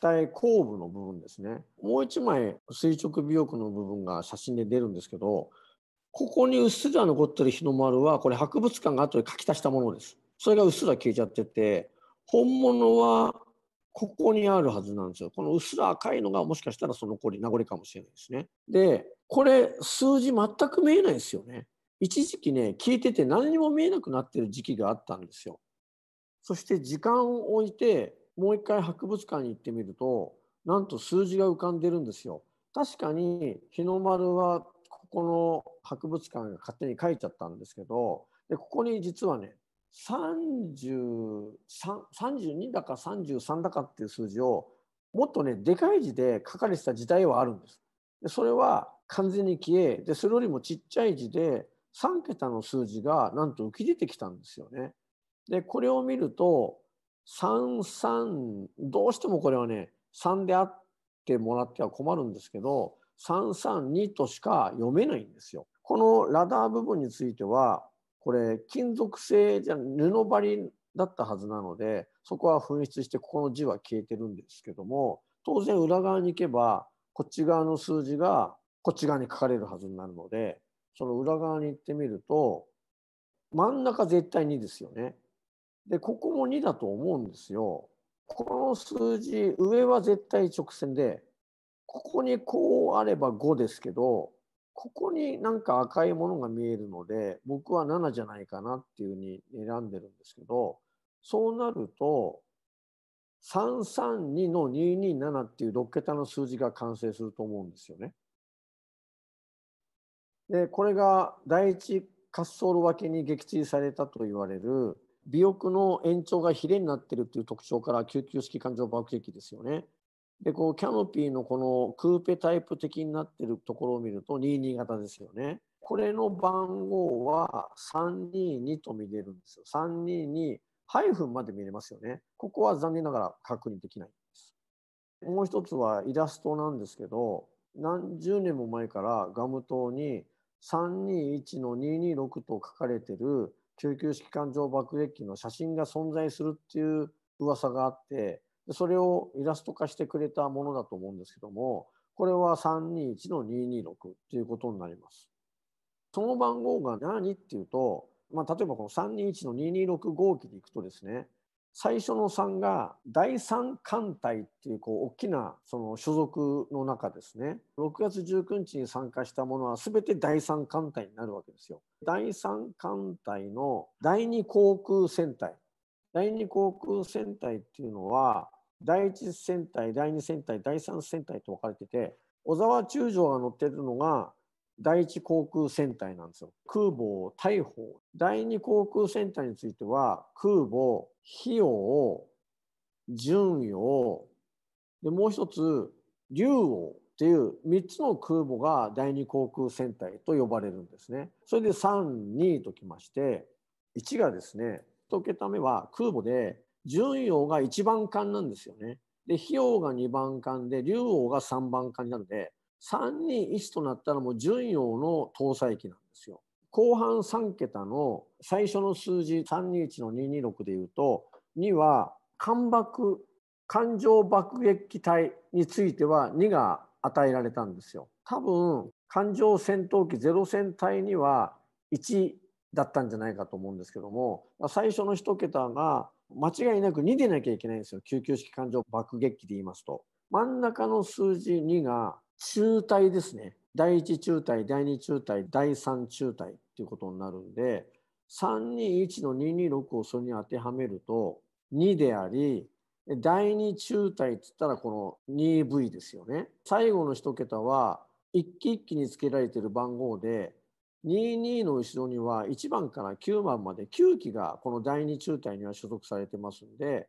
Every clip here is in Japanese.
下へ後部の部分ですね。もう一枚垂直尾翼の部分が写真で出るんですけど、ここにうっすら残ってる日の丸は、これ博物館が後で書き足したものです。それがうっすら消えちゃってて、本物はここにあるはずなんですよ。このうっすら赤いのがもしかしたらその残り名残かもしれないですね。で、これ数字全く見えないですよね。一時期ね、消えてて何にも見えなくなってる時期があったんですよ。そして時間を置いてもう一回博物館に行ってみるとなんと数字が浮かんでるんですよ。確かに日の丸はここの博物館が勝手に書いちゃったんですけどでここに実はね32だか33だかっていう数字をもっとねでかい字で書かれてた時代はあるんです。でそれは完全に消えでそれよりもちっちゃい字で3桁の数字がなんと浮き出てきたんですよね。でこれを見ると33どうしてもこれはね3であってもらっては困るんですけど332としか読めないんですよ。このラダー部分についてはこれ金属製じゃ布張りだったはずなのでそこは紛失してここの字は消えてるんですけども当然裏側に行けばこっち側の数字がこっち側に書かれるはずになるのでその裏側に行ってみると真ん中絶対2ですよね。で、ここも2だと思うんですよ。この数字、上は絶対直線で、ここにこうあれば5ですけど、ここになんか赤いものが見えるので、僕は7じゃないかなっていうふうに選んでるんですけど、そうなると、332の227っていう6桁の数字が完成すると思うんですよね。で、これが第一滑走路分けに撃墜されたと言われる尾翼の延長がヒレになっているという特徴から救急式感情爆撃機ですよね。でこうキャノピーのこのクーペタイプ的になっているところを見ると22型ですよね。これの番号は322と見れるんですよ。322ハイフンまで見れますよね。ここは残念ながら確認できないんです。もう一つはイラストなんですけど何十年も前からガム島に321の226と書かれている救急式官上爆撃機の写真が存在するっていう噂があってそれをイラスト化してくれたものだと思うんですけどもこれは321の226っていうことになります。その番号が何っていうと、まあ、例えばこの321の226号機で行くとですね最初の3が第3艦隊っていうこう大きなその所属の中ですね6月19日に参加したものは全て第3艦隊になるわけですよ。第3艦隊の第2航空戦隊第2航空戦隊っていうのは第1戦隊第2戦隊第3戦隊と分かれてて小沢中将が乗ってるのが第一航空戦隊なんですよ。空母大砲。第二航空戦隊については、空母、費用、順用、で、もう一つ、竜王っていう3つの空母が第2航空戦隊と呼ばれるんですね。それで3、2ときまして、1がですね、1桁目は空母で、順用が1番艦なんですよね。で、費用が2番艦で、竜王が3番艦になるので、321となったらもう純陽の搭載機なんですよ。後半3桁の最初の数字321の226でいうと2は艦爆艦上爆撃機隊については2が与えられたんですよ。多分艦上戦闘機ゼロ戦隊には1だったんじゃないかと思うんですけども最初の1桁が間違いなく2でなきゃいけないんですよ救急式艦上爆撃機で言いますと。真ん中の数字2が中体ですね第1中体第2中体第3中体っていうことになるんで321の226をそれに当てはめると2であり第2中体っつったらこの 2V ですよね最後の1桁は一気一機につけられてる番号で22の後ろには1番から9番まで9期がこの第2中隊には所属されてますんで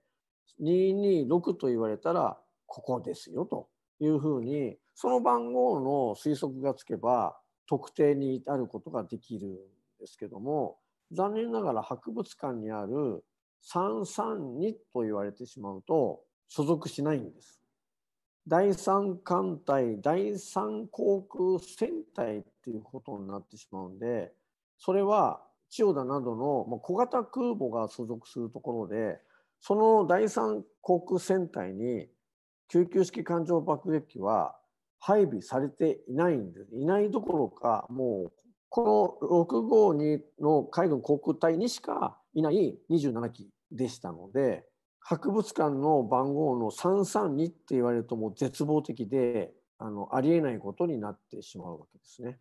226と言われたらここですよというふうにその番号の推測がつけば特定に至ることができるんですけども残念ながら博物館にある332と言われてしまうと所属しないんです。第三艦隊第三航空戦隊っていうことになってしまうんでそれは千代田などの小型空母が所属するところでその第三航空戦隊に救急式艦上爆撃機は配備されていないんですいないどころかもうこの652の海軍航空隊にしかいない27機でしたので博物館の番号の332って言われるともう絶望的であのありえないことになってしまうわけですね。